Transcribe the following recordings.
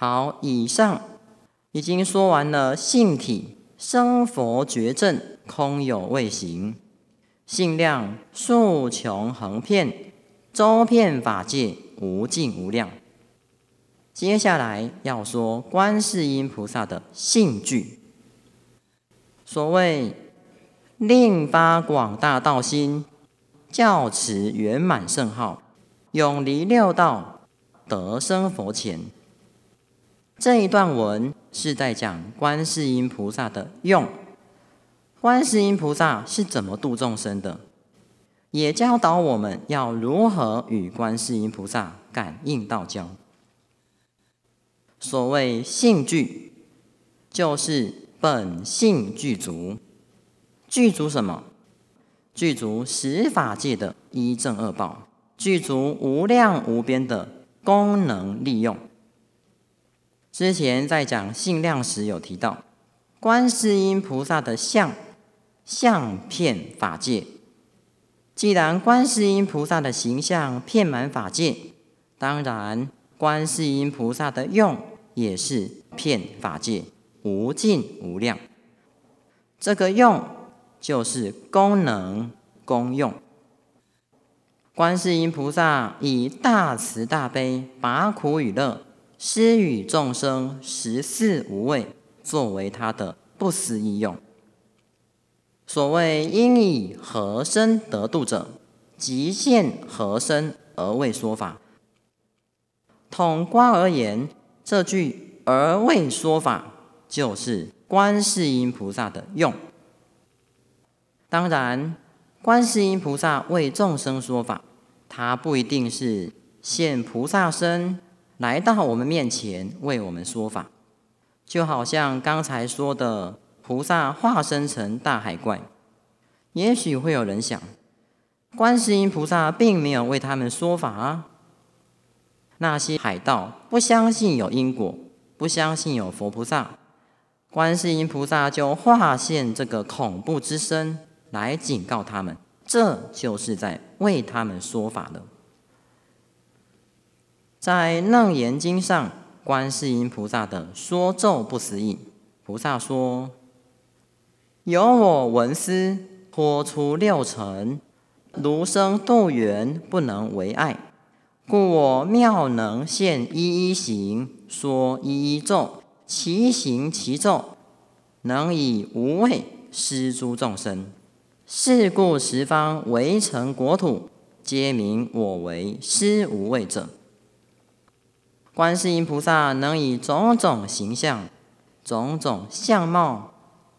好，以上已经说完了性体生佛觉证空有未行，性量数穷横遍周遍法界无尽无量。接下来要说观世音菩萨的性句，所谓令发广大道心，教持圆满圣号，永离六道，得生佛前。这一段文是在讲观世音菩萨的用，观世音菩萨是怎么度众生的，也教导我们要如何与观世音菩萨感应道交。所谓性具，就是本性具足，具足什么？具足十法界的一正二报，具足无量无边的功能利用。之前在讲性量时有提到，观世音菩萨的相，相骗法界。既然观世音菩萨的形象遍满法界，当然观世音菩萨的用也是遍法界，无尽无量。这个用就是功能功用。观世音菩萨以大慈大悲拔苦与乐。施与众生十四无畏，作为他的不思议用。所谓应以何身得度者，即现何身而为说法。统观而言，这句“而为说法”就是观世音菩萨的用。当然，观世音菩萨为众生说法，他不一定是现菩萨身。来到我们面前为我们说法，就好像刚才说的，菩萨化身成大海怪。也许会有人想，观世音菩萨并没有为他们说法啊。那些海盗不相信有因果，不相信有佛菩萨，观世音菩萨就化现这个恐怖之身来警告他们，这就是在为他们说法了。在《楞严经》上，观世音菩萨的说咒不思议。菩萨说：“有我闻思，脱出六尘，如生度缘，不能为爱。故我妙能现一一行，说一一咒，其行其咒，能以无畏施诸众生。是故十方唯成国土，皆名我为施无畏者。”观世音菩萨能以种种形象、种种相貌、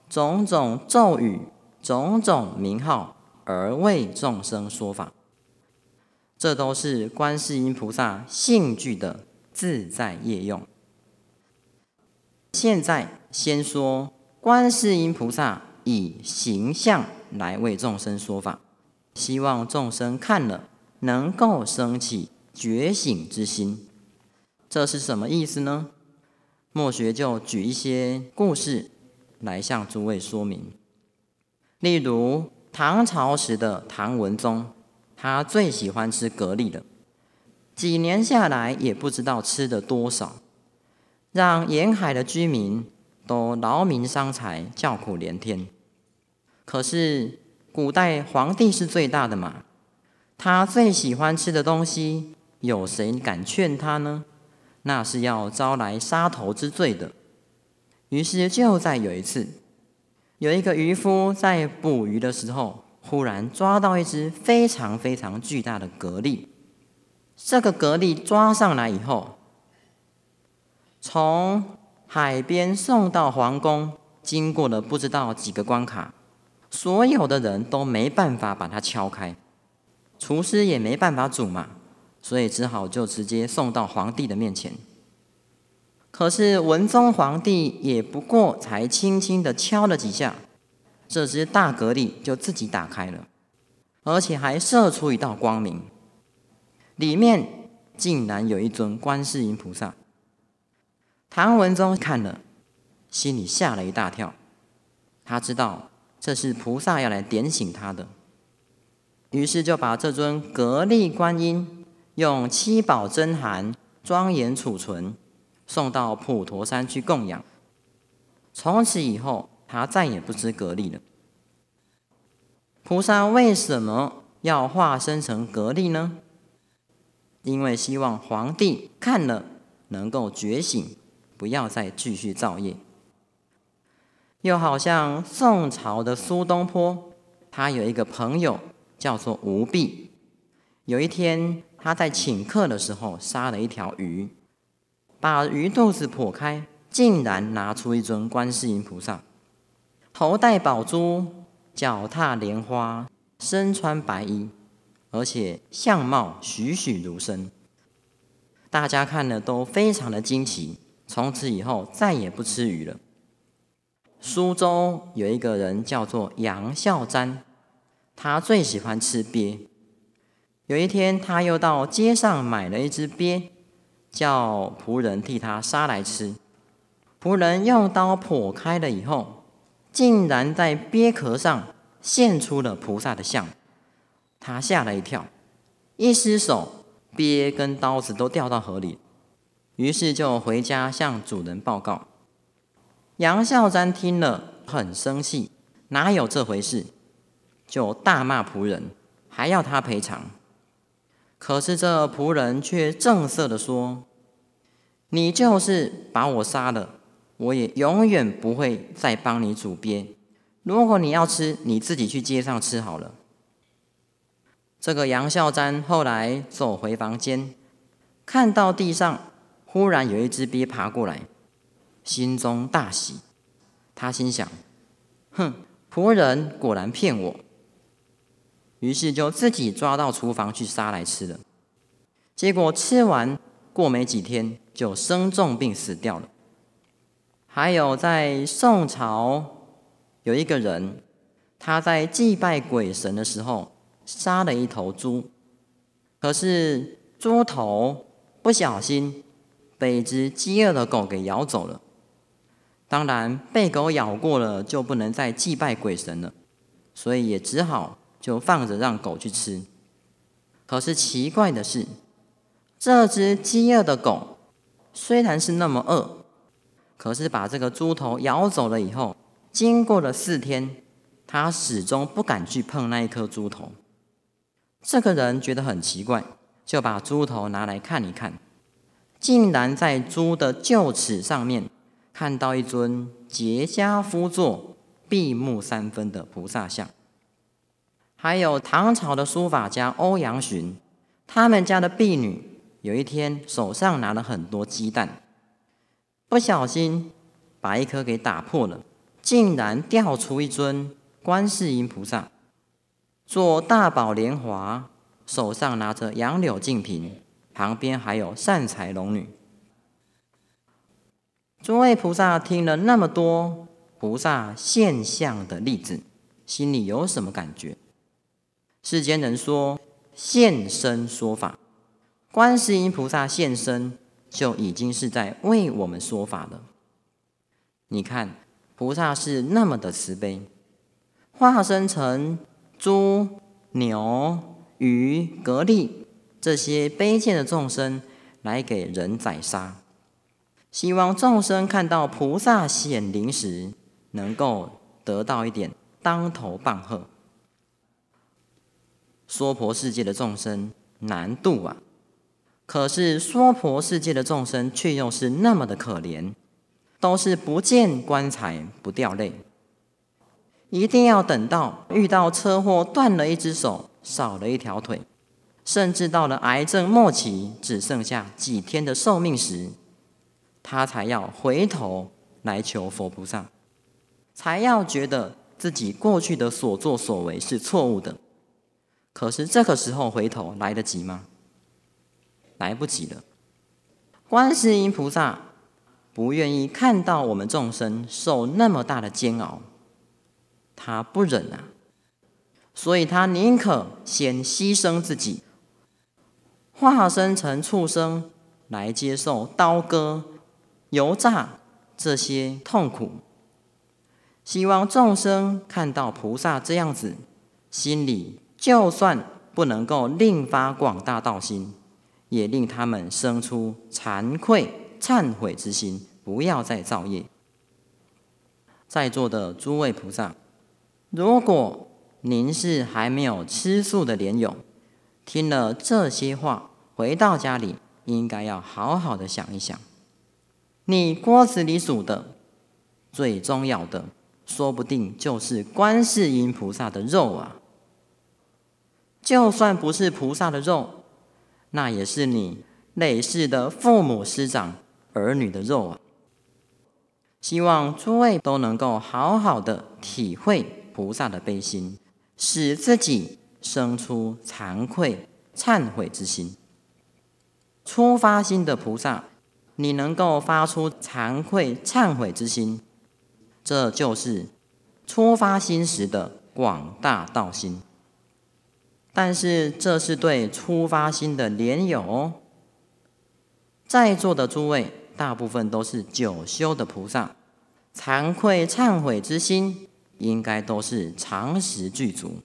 种种咒语、种种名号而为众生说法，这都是观世音菩萨兴具的自在业用。现在先说观世音菩萨以形象来为众生说法，希望众生看了能够升起觉醒之心。这是什么意思呢？墨学就举一些故事来向诸位说明，例如唐朝时的唐文宗，他最喜欢吃蛤蜊了。几年下来，也不知道吃的多少，让沿海的居民都劳民伤财，叫苦连天。可是古代皇帝是最大的嘛，他最喜欢吃的东西，有谁敢劝他呢？那是要招来杀头之罪的。于是就在有一次，有一个渔夫在捕鱼的时候，忽然抓到一只非常非常巨大的蛤蜊。这个蛤蜊抓上来以后，从海边送到皇宫，经过了不知道几个关卡，所有的人都没办法把它敲开，厨师也没办法煮嘛。所以只好就直接送到皇帝的面前。可是文宗皇帝也不过才轻轻的敲了几下，这只大蛤蜊就自己打开了，而且还射出一道光明，里面竟然有一尊观世音菩萨。唐文宗看了，心里吓了一大跳，他知道这是菩萨要来点醒他的，于是就把这尊格力观音。用七宝珍函庄严储存，送到普陀山去供养。从此以后，他再也不吃蛤蜊了。菩萨为什么要化身成蛤蜊呢？因为希望皇帝看了能够觉醒，不要再继续造业。又好像宋朝的苏东坡，他有一个朋友叫做吴碧，有一天。他在请客的时候杀了一条鱼，把鱼肚子剖开，竟然拿出一尊观世音菩萨，头戴宝珠，脚踏莲花，身穿白衣，而且相貌栩栩如生，大家看了都非常的惊奇。从此以后再也不吃鱼了。苏州有一个人叫做杨孝瞻，他最喜欢吃鳖。有一天，他又到街上买了一只鳖，叫仆人替他杀来吃。仆人用刀剖开了以后，竟然在鳖壳上现出了菩萨的像。他吓了一跳，一失手，鳖跟刀子都掉到河里，于是就回家向主人报告。杨孝瞻听了很生气，哪有这回事？就大骂仆人，还要他赔偿。可是这仆人却正色的说：“你就是把我杀了，我也永远不会再帮你煮鳖。如果你要吃，你自己去街上吃好了。”这个杨孝瞻后来走回房间，看到地上忽然有一只鳖爬过来，心中大喜。他心想：“哼，仆人果然骗我。”于是就自己抓到厨房去杀来吃了，结果吃完过没几天就生重病死掉了。还有在宋朝有一个人，他在祭拜鬼神的时候杀了一头猪，可是猪头不小心被一只饥饿的狗给咬走了。当然被狗咬过了就不能再祭拜鬼神了，所以也只好。就放着让狗去吃。可是奇怪的是，这只饥饿的狗虽然是那么饿，可是把这个猪头咬走了以后，经过了四天，它始终不敢去碰那一颗猪头。这个人觉得很奇怪，就把猪头拿来看一看，竟然在猪的臼齿上面看到一尊结跏趺坐、闭目三分的菩萨像。还有唐朝的书法家欧阳询，他们家的婢女有一天手上拿了很多鸡蛋，不小心把一颗给打破了，竟然掉出一尊观世音菩萨，做大宝莲华，手上拿着杨柳净瓶，旁边还有善财龙女。诸位菩萨听了那么多菩萨现象的例子，心里有什么感觉？世间人说现身说法，观世音菩萨现身就已经是在为我们说法了。你看，菩萨是那么的慈悲，化身成猪、牛、鱼、蛤蜊这些卑贱的众生来给人宰杀，希望众生看到菩萨显灵时，能够得到一点当头棒喝。娑婆世界的众生难度啊，可是娑婆世界的众生却又是那么的可怜，都是不见棺材不掉泪，一定要等到遇到车祸断了一只手、少了一条腿，甚至到了癌症末期只剩下几天的寿命时，他才要回头来求佛菩萨，才要觉得自己过去的所作所为是错误的。可是这个时候回头来得及吗？来不及了。观世音菩萨不愿意看到我们众生受那么大的煎熬，他不忍啊，所以他宁可先牺牲自己，化身成畜生来接受刀割、油炸这些痛苦，希望众生看到菩萨这样子，心里。就算不能够令发广大道心，也令他们生出惭愧、忏悔之心，不要再造业。在座的诸位菩萨，如果您是还没有吃素的莲友，听了这些话，回到家里应该要好好的想一想，你锅子里煮的最重要的，说不定就是观世音菩萨的肉啊！就算不是菩萨的肉，那也是你累世的父母师长儿女的肉啊。希望诸位都能够好好的体会菩萨的悲心，使自己生出惭愧忏悔之心。初发心的菩萨，你能够发出惭愧忏悔之心，这就是初发心时的广大道心。但是，这是对初发心的莲友，在座的诸位大部分都是久修的菩萨，惭愧忏悔之心应该都是常识具足。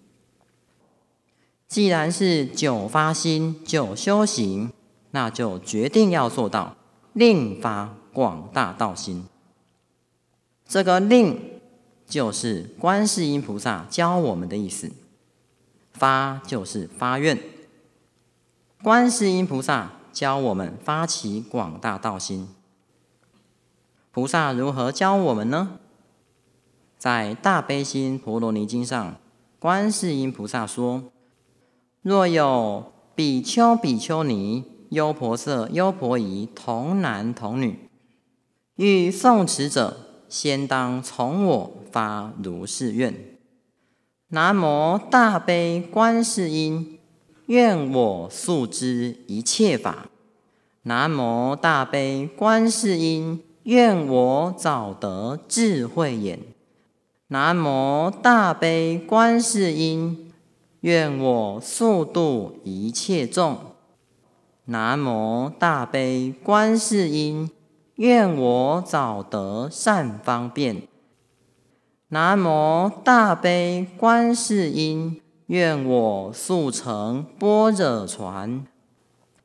既然是久发心、久修行，那就决定要做到令发广大道心。这个“令”就是观世音菩萨教我们的意思。发就是发愿，观世音菩萨教我们发起广大道心。菩萨如何教我们呢？在《大悲心陀罗尼经》上，观世音菩萨说：“若有比丘、比丘尼、优婆塞、优婆夷、童男、童女，欲诵持者，先当从我发如是愿。”南无大悲观世音，愿我速知一切法。南无大悲观世音，愿我早得智慧眼。南无大悲观世音，愿我速度一切众。南无大悲观世音，愿我早得善方便。南无大悲观世音，愿我速成般若船。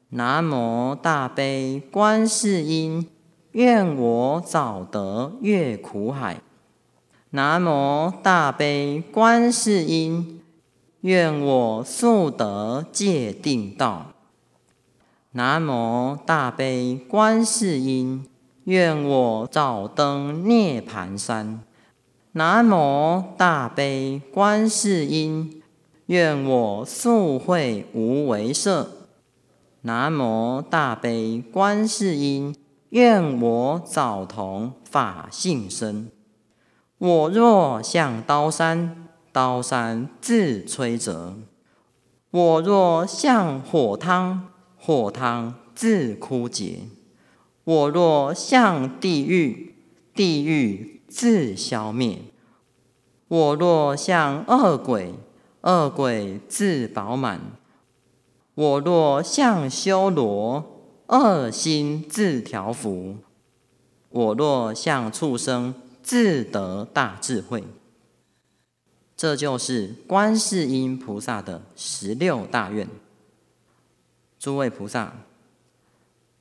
南无大悲观世音，愿我早得越苦海。南无大悲观世音，愿我速得戒定道。南无大悲观世音，愿我早登涅盘山。南无大悲观世音，愿我速会无为色。南无大悲观世音，愿我早同法性身。我若向刀山，刀山自摧折；我若向火汤，火汤自枯竭；我若向地狱，地狱。自消灭。我若像恶鬼，恶鬼自饱满；我若像修罗，恶心自调伏；我若像畜生，自得大智慧。这就是观世音菩萨的十六大愿。诸位菩萨，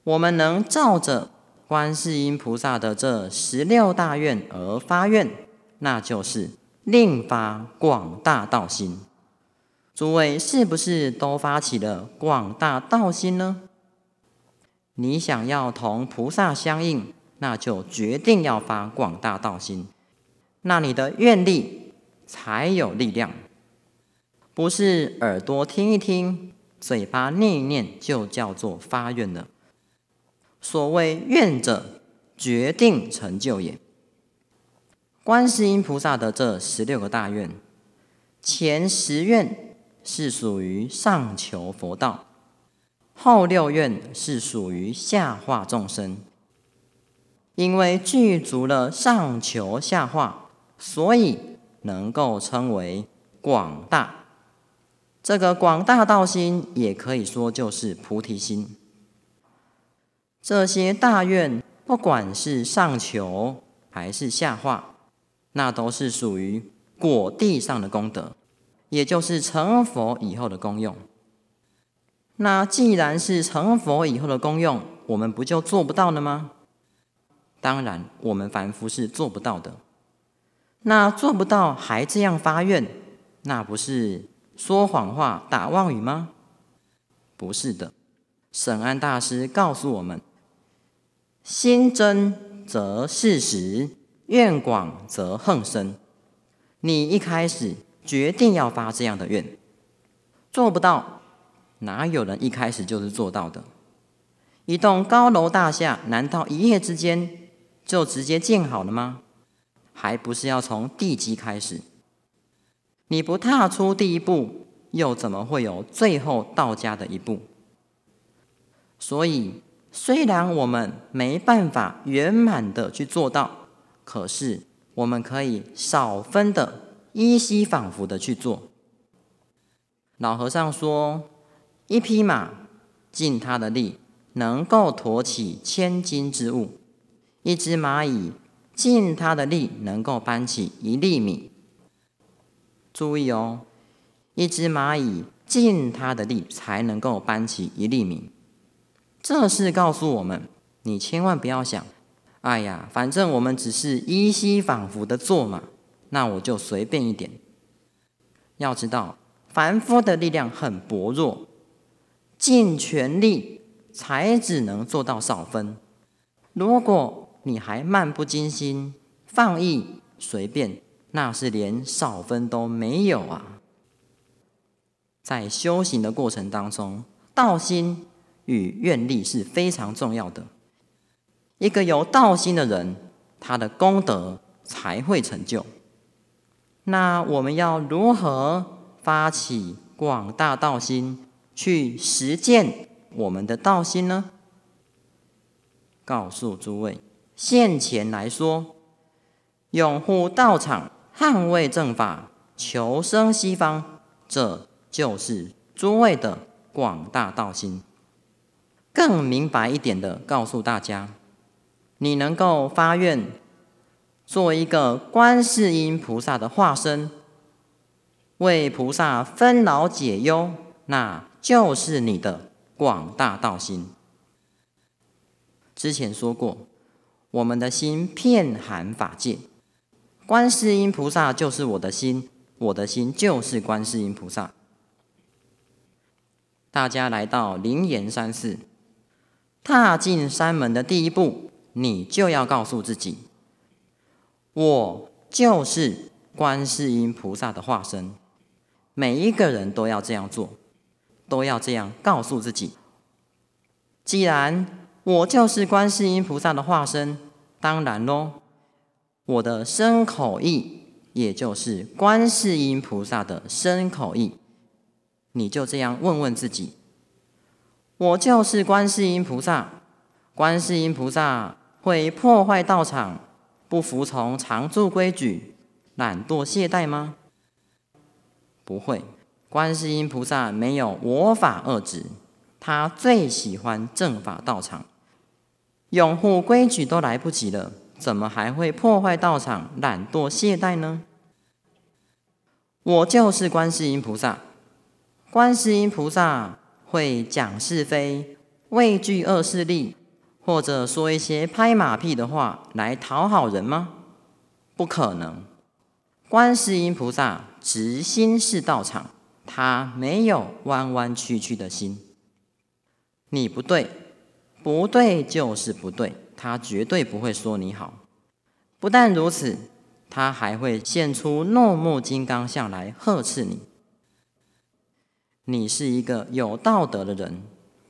我们能照着。观世音菩萨的这十六大愿而发愿，那就是令发广大道心。诸位是不是都发起了广大道心呢？你想要同菩萨相应，那就决定要发广大道心，那你的愿力才有力量，不是耳朵听一听、嘴巴念一念就叫做发愿了。所谓愿者，决定成就也。观世音菩萨的这十六个大愿，前十愿是属于上求佛道，后六愿是属于下化众生。因为具足了上求下化，所以能够称为广大。这个广大道心，也可以说就是菩提心。这些大愿，不管是上求还是下化，那都是属于果地上的功德，也就是成佛以后的功用。那既然是成佛以后的功用，我们不就做不到了吗？当然，我们凡夫是做不到的。那做不到还这样发愿，那不是说谎话、打妄语吗？不是的，沈安大师告诉我们。心真则事实，愿广则恨深。你一开始决定要发这样的愿，做不到，哪有人一开始就是做到的？一栋高楼大厦，难道一夜之间就直接建好了吗？还不是要从地基开始？你不踏出第一步，又怎么会有最后到家的一步？所以。虽然我们没办法圆满的去做到，可是我们可以少分的依稀仿佛的去做。老和尚说：一匹马尽他的力，能够驮起千斤之物；一只蚂蚁尽它的力，能够搬起一粒米。注意哦，一只蚂蚁尽它的力才能够搬起一粒米。这事告诉我们，你千万不要想，哎呀，反正我们只是依稀仿佛的做嘛，那我就随便一点。要知道，凡夫的力量很薄弱，尽全力才只能做到少分。如果你还漫不经心、放逸、随便，那是连少分都没有啊。在修行的过程当中，道心。与愿力是非常重要的。一个有道心的人，他的功德才会成就。那我们要如何发起广大道心去实践我们的道心呢？告诉诸位，现前来说，拥护道场，捍卫正法，求生西方，这就是诸位的广大道心。更明白一点的告诉大家，你能够发愿做一个观世音菩萨的化身，为菩萨分劳解忧，那就是你的广大道心。之前说过，我们的心遍含法界，观世音菩萨就是我的心，我的心就是观世音菩萨。大家来到灵岩山寺。踏进山门的第一步，你就要告诉自己：“我就是观世音菩萨的化身。”每一个人都要这样做，都要这样告诉自己。既然我就是观世音菩萨的化身，当然喽，我的身口意，也就是观世音菩萨的身口意，你就这样问问自己。我就是观世音菩萨，观世音菩萨会破坏道场、不服从常住规矩、懒惰懈怠吗？不会，观世音菩萨没有我法二执，他最喜欢正法道场，拥护规矩都来不及了，怎么还会破坏道场、懒惰懈怠呢？我就是观世音菩萨，观世音菩萨。会讲是非，畏惧恶势力，或者说一些拍马屁的话来讨好人吗？不可能。观世音菩萨执心是道场，他没有弯弯曲曲的心。你不对，不对就是不对，他绝对不会说你好。不但如此，他还会现出怒目金刚相来呵斥你。你是一个有道德的人，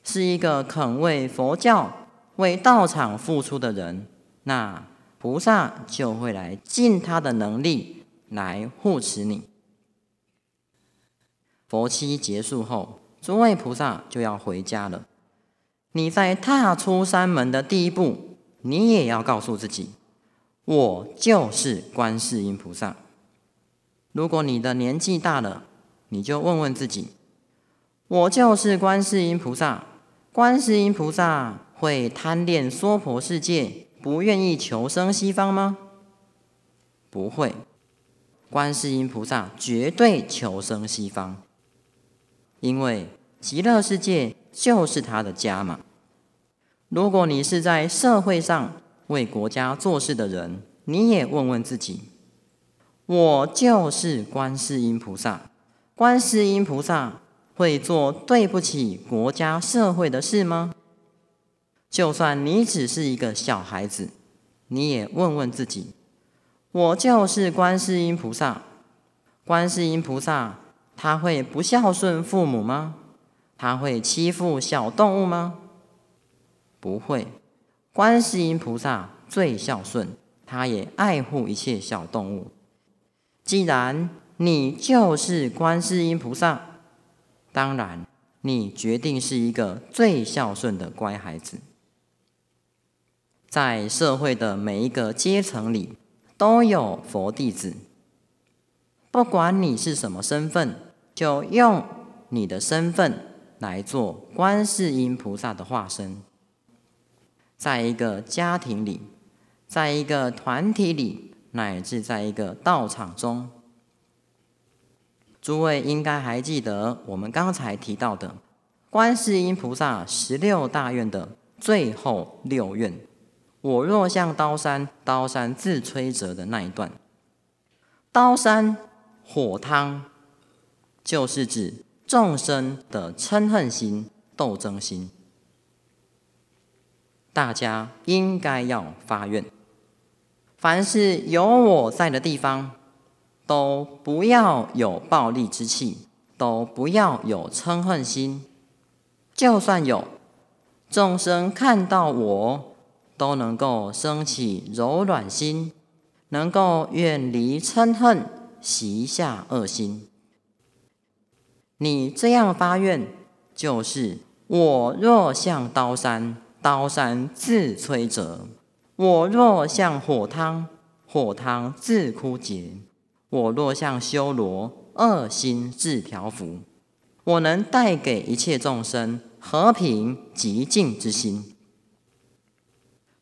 是一个肯为佛教、为道场付出的人，那菩萨就会来尽他的能力来护持你。佛期结束后，诸位菩萨就要回家了。你在踏出山门的第一步，你也要告诉自己：“我就是观世音菩萨。”如果你的年纪大了，你就问问自己。我就是观世音菩萨。观世音菩萨会贪恋娑婆世界，不愿意求生西方吗？不会，观世音菩萨绝对求生西方，因为极乐世界就是他的家嘛。如果你是在社会上为国家做事的人，你也问问自己：我就是观世音菩萨。观世音菩萨。会做对不起国家社会的事吗？就算你只是一个小孩子，你也问问自己：我就是观世音菩萨。观世音菩萨他会不孝顺父母吗？他会欺负小动物吗？不会，观世音菩萨最孝顺，他也爱护一切小动物。既然你就是观世音菩萨。当然，你决定是一个最孝顺的乖孩子。在社会的每一个阶层里，都有佛弟子。不管你是什么身份，就用你的身份来做观世音菩萨的化身。在一个家庭里，在一个团体里，乃至在一个道场中。诸位应该还记得我们刚才提到的观世音菩萨十六大愿的最后六愿，我若向刀山，刀山自摧折的那一段，刀山火汤，就是指众生的嗔恨心、斗争心。大家应该要发愿，凡是有我在的地方。都不要有暴力之气，都不要有嗔恨心。就算有，众生看到我都能够升起柔软心，能够远离嗔恨，息下恶心。你这样发愿，就是我若像刀山，刀山自摧折；我若像火汤，火汤自枯竭。我若像修罗，恶心自调伏；我能带给一切众生和平极静之心。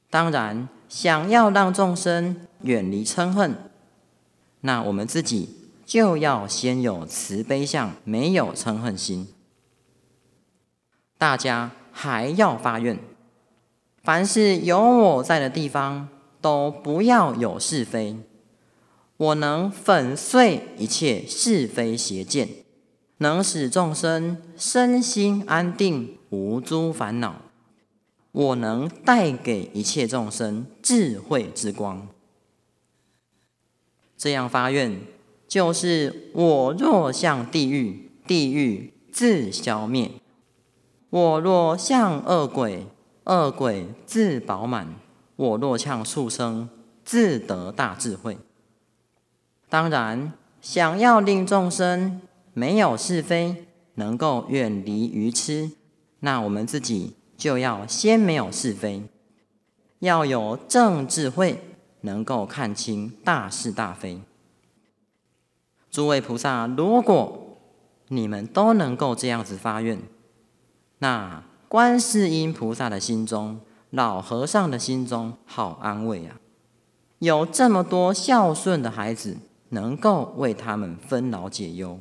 当然，想要让众生远离嗔恨，那我们自己就要先有慈悲相，没有嗔恨心。大家还要发愿：凡是有我在的地方，都不要有是非。我能粉碎一切是非邪见，能使众生身心安定，无诸烦恼。我能带给一切众生智慧之光。这样发愿，就是我若向地狱，地狱自消灭；我若向恶鬼，恶鬼自饱满；我若向畜生，自得大智慧。当然，想要令众生没有是非，能够远离愚痴，那我们自己就要先没有是非，要有正智慧，能够看清大是大非。诸位菩萨，如果你们都能够这样子发愿，那观世音菩萨的心中，老和尚的心中，好安慰啊！有这么多孝顺的孩子。能够为他们分劳解忧。